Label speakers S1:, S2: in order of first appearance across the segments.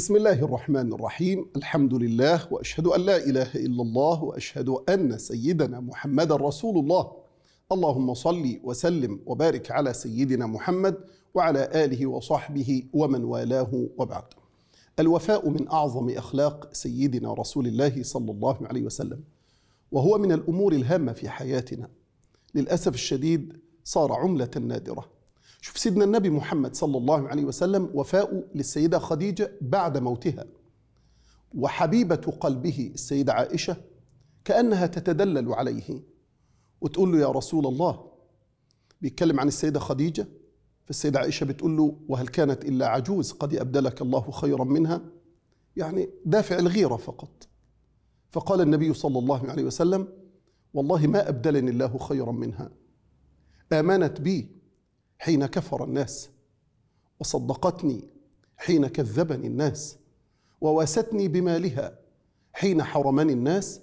S1: بسم الله الرحمن الرحيم الحمد لله واشهد ان لا اله الا الله واشهد ان سيدنا محمدا رسول الله اللهم صل وسلم وبارك على سيدنا محمد وعلى اله وصحبه ومن والاه وبعد الوفاء من اعظم اخلاق سيدنا رسول الله صلى الله عليه وسلم وهو من الامور الهامه في حياتنا للاسف الشديد صار عمله نادره شوف سيدنا النبي محمد صلى الله عليه وسلم وفاء للسيدة خديجة بعد موتها وحبيبة قلبه السيدة عائشة كأنها تتدلل عليه وتقول له يا رسول الله بيتكلم عن السيدة خديجة فالسيدة عائشة بتقول له وهل كانت إلا عجوز قد أبدلك الله خيرا منها يعني دافع الغيرة فقط فقال النبي صلى الله عليه وسلم والله ما أبدلني الله خيرا منها آمنت بي حين كفر الناس وصدقتني حين كذبني الناس وواستني بمالها حين حرمني الناس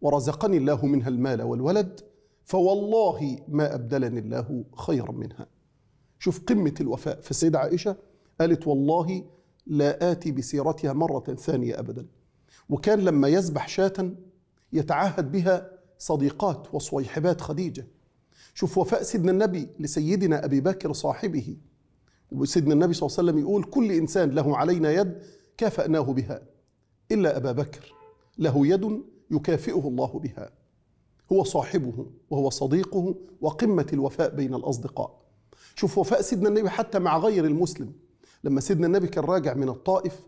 S1: ورزقني الله منها المال والولد فوالله ما أبدلني الله خيرا منها شوف قمة الوفاء فالسيدة عائشة قالت والله لا آتي بسيرتها مرة ثانية أبدا وكان لما يذبح شاة يتعهد بها صديقات وصويحبات خديجة شوف وفاء سيدنا النبي لسيدنا أبي بكر صاحبه وسيدنا النبي صلى الله عليه وسلم يقول كل إنسان له علينا يد كافأناه بها إلا أبا بكر له يد يكافئه الله بها هو صاحبه وهو صديقه وقمة الوفاء بين الأصدقاء شوف وفاء سيدنا النبي حتى مع غير المسلم لما سيدنا النبي كان راجع من الطائف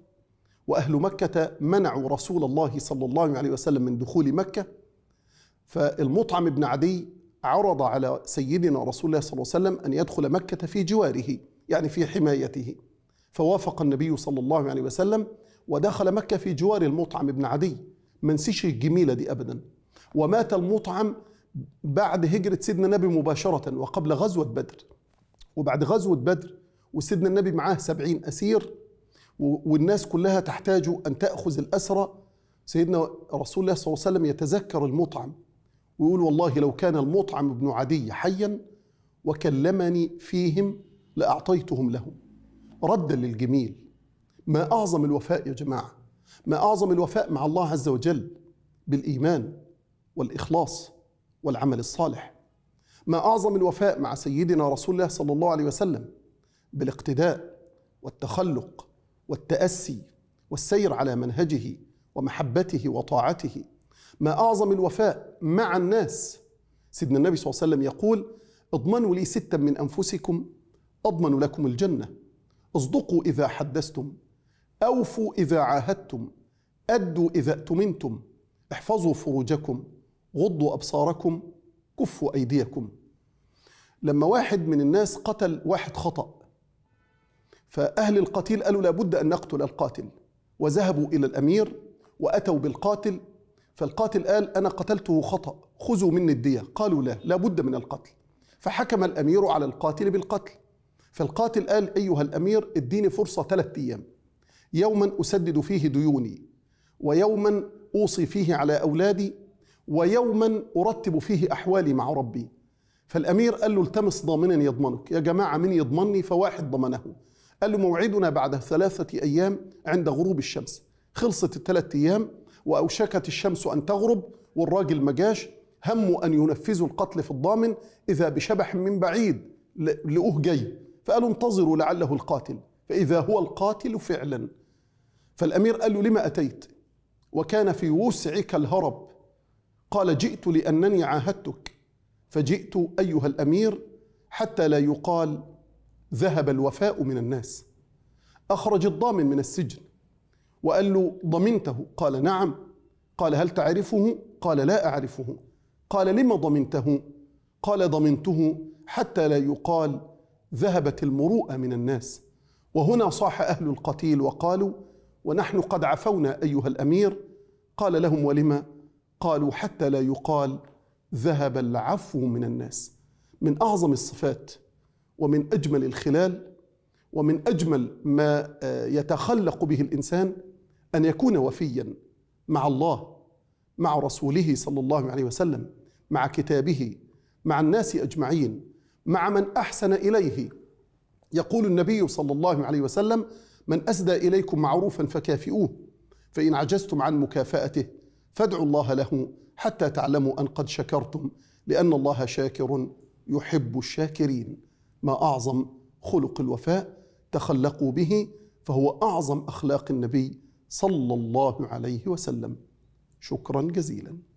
S1: وأهل مكة منعوا رسول الله صلى الله عليه وسلم من دخول مكة فالمطعم بن عدي عرض على سيدنا رسول الله صلى الله عليه وسلم أن يدخل مكة في جواره يعني في حمايته فوافق النبي صلى الله عليه وسلم ودخل مكة في جوار المطعم بن عدي ما نسيش الجميلة دي أبدا ومات المطعم بعد هجرة سيدنا النبي مباشرة وقبل غزوة بدر وبعد غزوة بدر وسيدنا النبي معاه سبعين أسير والناس كلها تحتاج أن تأخذ الأسرة سيدنا رسول الله صلى الله عليه وسلم يتذكر المطعم ويقول والله لو كان المطعم بن عدي حيا وكلمني فيهم لاعطيتهم لهم ردا للجميل ما اعظم الوفاء يا جماعه ما اعظم الوفاء مع الله عز وجل بالايمان والاخلاص والعمل الصالح ما اعظم الوفاء مع سيدنا رسول الله صلى الله عليه وسلم بالاقتداء والتخلق والتاسي والسير على منهجه ومحبته وطاعته ما أعظم الوفاء مع الناس سيدنا النبي صلى الله عليه وسلم يقول اضمنوا لي ستا من أنفسكم أضمن لكم الجنة اصدقوا إذا حدثتم أوفوا إذا عاهدتم أدوا إذا أتمنتم احفظوا فروجكم غضوا أبصاركم كفوا أيديكم لما واحد من الناس قتل واحد خطأ فأهل القتيل قالوا لابد أن نقتل القاتل وذهبوا إلى الأمير وأتوا بالقاتل فالقاتل قال أنا قتلته خطأ خذوا مني الدية قالوا لا لابد من القتل فحكم الأمير على القاتل بالقتل فالقاتل قال أيها الأمير اديني فرصة ثلاثة أيام يوما أسدد فيه ديوني ويوما أوصي فيه على أولادي ويوما أرتب فيه أحوالي مع ربي فالأمير قال له التمس ضامنا يضمنك يا جماعة من يضمني فواحد ضمنه قال له موعدنا بعد ثلاثة أيام عند غروب الشمس خلصت الثلاثة أيام وأوشكت الشمس أن تغرب والراجل ما جاش أن ينفذوا القتل في الضامن إذا بشبح من بعيد لقوه جاي فقالوا انتظروا لعله القاتل فإذا هو القاتل فعلا فالأمير قال له لم أتيت وكان في وسعك الهرب قال جئت لأنني عاهدتك فجئت أيها الأمير حتى لا يقال ذهب الوفاء من الناس أخرج الضامن من السجن وقال له ضمنته قال نعم قال هل تعرفه قال لا اعرفه قال لما ضمنته قال ضمنته حتى لا يقال ذهبت المروءه من الناس وهنا صاح اهل القتيل وقالوا ونحن قد عفونا ايها الامير قال لهم ولما قالوا حتى لا يقال ذهب العفو من الناس من اعظم الصفات ومن اجمل الخلال ومن اجمل ما آه، يتخلق به الانسان أن يكون وفيا مع الله مع رسوله صلى الله عليه وسلم مع كتابه مع الناس أجمعين مع من أحسن إليه يقول النبي صلى الله عليه وسلم من أسدى إليكم معروفا فكافئوه فإن عجزتم عن مكافأته فادعوا الله له حتى تعلموا أن قد شكرتم لأن الله شاكر يحب الشاكرين ما أعظم خلق الوفاء تخلقوا به فهو أعظم أخلاق النبي صلى الله عليه وسلم شكرا جزيلا